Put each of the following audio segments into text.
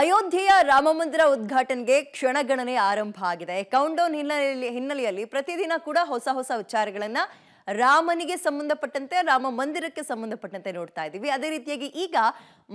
ಅಯೋಧ್ಯೆಯ ರಾಮಮಂದಿರ ಉದ್ಘಾಟನೆಗೆ ಕ್ಷಣಗಣನೆ ಆರಂಭ ಆಗಿದೆ ಡೌನ್ ಹಿನ್ನೆಲೆಯಲ್ಲಿ ಹಿನ್ನೆಲೆಯಲ್ಲಿ ಪ್ರತಿದಿನ ಕೂಡ ಹೊಸ ಹೊಸ ವಿಚಾರಗಳನ್ನ ರಾಮನಿಗೆ ಸಂಬಂಧಪಟ್ಟಂತೆ ರಾಮ ಮಂದಿರಕ್ಕೆ ಸಂಬಂಧಪಟ್ಟಂತೆ ನೋಡ್ತಾ ಇದ್ದೀವಿ ಅದೇ ರೀತಿಯಾಗಿ ಈಗ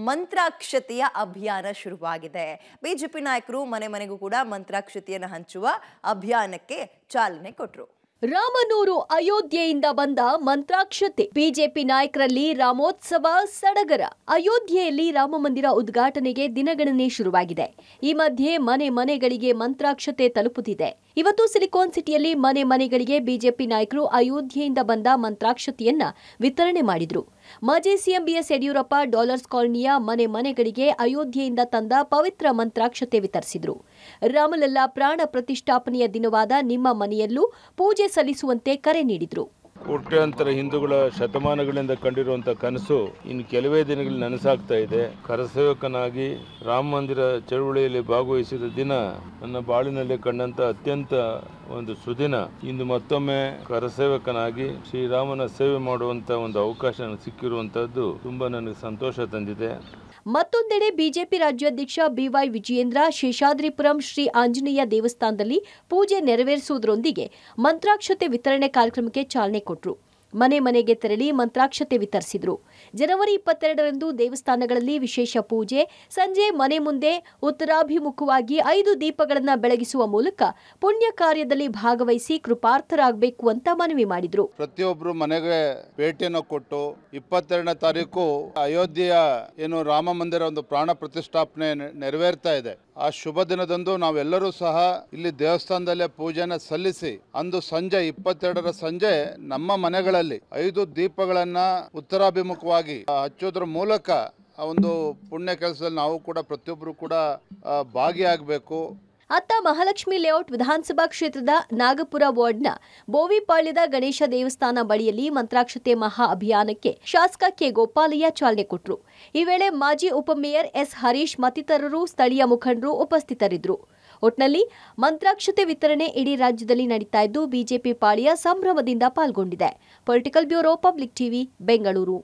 ಮಂತ್ರಾಕ್ಷತೆಯ ಅಭಿಯಾನ ಶುರುವಾಗಿದೆ ಬಿಜೆಪಿ ನಾಯಕರು ಮನೆ ಮನೆಗೂ ಕೂಡ ಮಂತ್ರಾಕ್ಷತೆಯನ್ನು ಹಂಚುವ ಅಭಿಯಾನಕ್ಕೆ ಚಾಲನೆ ಕೊಟ್ಟರು ರಾಮನೂರು ಅಯೋಧ್ಯೆಯಿಂದ ಬಂದ ಮಂತ್ರಾಕ್ಷತೆ ಬಿಜೆಪಿ ನಾಯಕರಲ್ಲಿ ರಾಮೋತ್ಸವ ಸಡಗರ ಅಯೋಧ್ಯೆಯಲ್ಲಿ ರಾಮಮಂದಿರ ಉದ್ಘಾಟನೆಗೆ ದಿನಗಣನೆ ಶುರುವಾಗಿದೆ ಈ ಮಧ್ಯೆ ಮನೆ ಮನೆಗಳಿಗೆ ಮಂತ್ರಾಕ್ಷತೆ ತಲುಪುತ್ತಿದೆ ಇವತ್ತು ಸಿಲಿಕಾನ್ ಸಿಟಿಯಲ್ಲಿ ಮನೆ ಮನೆಗಳಿಗೆ ಬಿಜೆಪಿ ನಾಯಕರು ಅಯೋಧ್ಯೆಯಿಂದ ಬಂದ ಮಂತ್ರಾಕ್ಷತೆಯನ್ನ ವಿತರಣೆ ಮಾಡಿದರು ಮಾಜಿ ಸಿಎಂ ಬಿಎಸ್ ಯಡಿಯೂರಪ್ಪ ಡಾಲರ್ಸ್ ಕಾಲೋನಿಯ ಮನೆ ಮನೆಗಳಿಗೆ ಅಯೋಧ್ಯೆಯಿಂದ ತಂದ ಪವಿತ್ರ ಮಂತ್ರಾಕ್ಷತೆ ವಿತರಿಸಿದರು ರಾಮಲಲ್ಲಾ ಪ್ರಾಣ ಪ್ರತಿಷ್ಠಾಪನೆಯ ದಿನವಾದ ನಿಮ್ಮ ಮನೆಯಲ್ಲೂ ಪೂಜೆ ಸಲ್ಲಿಸುವಂತೆ ಕರೆ ನೀಡಿದರು ಕೋಟ್ಯಾಂತರ ಹಿಂದೂಗಳ ಶತಮಾನಗಳಿಂದ ಕಂಡಿರುವಂಥ ಕನಸು ಇನ್ನು ಕೆಲವೇ ದಿನಗಳಲ್ಲಿ ನನಸಾಗ್ತಾ ಇದೆ ಕರಸೇವಕನಾಗಿ ರಾಮ ಮಂದಿರ ಚಳುವಳಿಯಲ್ಲಿ ಭಾಗವಹಿಸಿದ ದಿನ ನನ್ನ ಬಾಳಿನಲ್ಲಿ ಕಂಡಂತ ಅತ್ಯಂತ ಒಂದು ಸುದಿನ ಇಂದು ಮತ್ತೊಮ್ಮೆ ಕರಸೇವಕನಾಗಿ ಶ್ರೀರಾಮನ ಸೇವೆ ಮಾಡುವಂತ ಒಂದು ಅವಕಾಶ ಸಿಕ್ಕಿರುವಂತದ್ದು ತುಂಬಾ ನನಗೆ ಸಂತೋಷ ತಂದಿದೆ ಮತ್ತೊಂದೆಡೆ ಬಿಜೆಪಿ ರಾಜ್ಯಾಧ್ಯಕ್ಷ ಬಿವೈ ವಿಜಯೇಂದ್ರ ಶೇಷಾದ್ರಿಪುರಂ ಶ್ರೀ ಆಂಜನೇಯ ದೇವಸ್ಥಾನದಲ್ಲಿ ಪೂಜೆ ನೆರವೇರಿಸುವುದರೊಂದಿಗೆ ಮಂತ್ರಾಕ್ಷತೆ ವಿತರಣೆ ಕಾರ್ಯಕ್ರಮಕ್ಕೆ ಚಾಲನೆ ಕೊಟ್ಟರು ಮನೆ ಮನೆಗೆ ತೆರಳಿ ಮಂತ್ರಾಕ್ಷತೆ ವಿತರಿಸಿದರು ಜನವರಿ ಇಪ್ಪತ್ತೆರಡರಂದು ದೇವಸ್ಥಾನಗಳಲ್ಲಿ ವಿಶೇಷ ಪೂಜೆ ಸಂಜೆ ಮನೆ ಮುಂದೆ ಉತ್ತರಾಭಿಮುಖವಾಗಿ ಐದು ದೀಪಗಳನ್ನು ಬೆಳಗಿಸುವ ಮೂಲಕ ಪುಣ್ಯ ಕಾರ್ಯದಲ್ಲಿ ಭಾಗವಹಿಸಿ ಕೃಪಾರ್ಥರಾಗಬೇಕು ಅಂತ ಮನವಿ ಮಾಡಿದರು ಪ್ರತಿಯೊಬ್ಬರು ಮನೆಗೆ ಭೇಟಿಯನ್ನು ಕೊಟ್ಟು ಇಪ್ಪತ್ತೆರಡನೇ ತಾರೀಕು ಅಯೋಧ್ಯೆಯ ಏನು ರಾಮ ಮಂದಿರ ಒಂದು ಪ್ರಾಣ ಪ್ರತಿಷ್ಠಾಪನೆ ನೆರವೇರ್ತಾ ಇದೆ ಆ ಶುಭ ದಿನದಂದು ನಾವೆಲ್ಲರೂ ಸಹ ಇಲ್ಲಿ ದೇವಸ್ಥಾನದಲ್ಲೇ ಪೂಜೆನ ಸಲ್ಲಿಸಿ ಅಂದು ಸಂಜೆ ಇಪ್ಪತ್ತೆರಡರ ಸಂಜೆ ನಮ್ಮ ಮನೆಗಳಲ್ಲಿ ಐದು ದೀಪಗಳನ್ನ ಉತ್ತರಾಭಿಮುಖವಾಗಿ ಹಚ್ಚೋದ್ರ ಮೂಲಕ ಆ ಒಂದು ಪುಣ್ಯ ಕೆಲಸದಲ್ಲಿ ನಾವು ಕೂಡ ಪ್ರತಿಯೊಬ್ಬರು ಕೂಡ ಭಾಗಿಯಾಗಬೇಕು ಅತ್ತ ಮಹಾಲಕ್ಷ್ಮಿ ಲೇಔಟ್ ವಿಧಾನಸಭಾ ಕ್ಷೇತ್ರದ ನಾಗಪುರ ವಾರ್ಡ್ನ ಬೋವಿಪಾಳ್ಯದ ಗಣೇಶ ದೇವಸ್ಥಾನ ಬಳಿಯಲ್ಲಿ ಮಂತ್ರಾಕ್ಷತೆ ಮಹಾ ಅಭಿಯಾನಕ್ಕೆ ಶಾಸಕ ಕೆ ಗೋಪಾಲಯ್ಯ ಚಾಲನೆ ಕೊಟ್ಟರು ಈ ವೇಳೆ ಮಾಜಿ ಉಪಮೇಯರ್ ಎಸ್ ಹರೀಶ್ ಮತ್ತಿತರರು ಸ್ಥಳೀಯ ಮುಖಂಡರು ಉಪಸ್ಥಿತರಿದ್ದರು ಒಟ್ನಲ್ಲಿ ಮಂತ್ರಾಕ್ಷತೆ ವಿತರಣೆ ಇಡೀ ರಾಜ್ಯದಲ್ಲಿ ನಡೀತಾ ಇದ್ದು ಬಿಜೆಪಿ ಪಾಳಿಯ ಸಂಭ್ರಮದಿಂದ ಪಾಲ್ಗೊಂಡಿದೆ political bureau public TV Bengaluru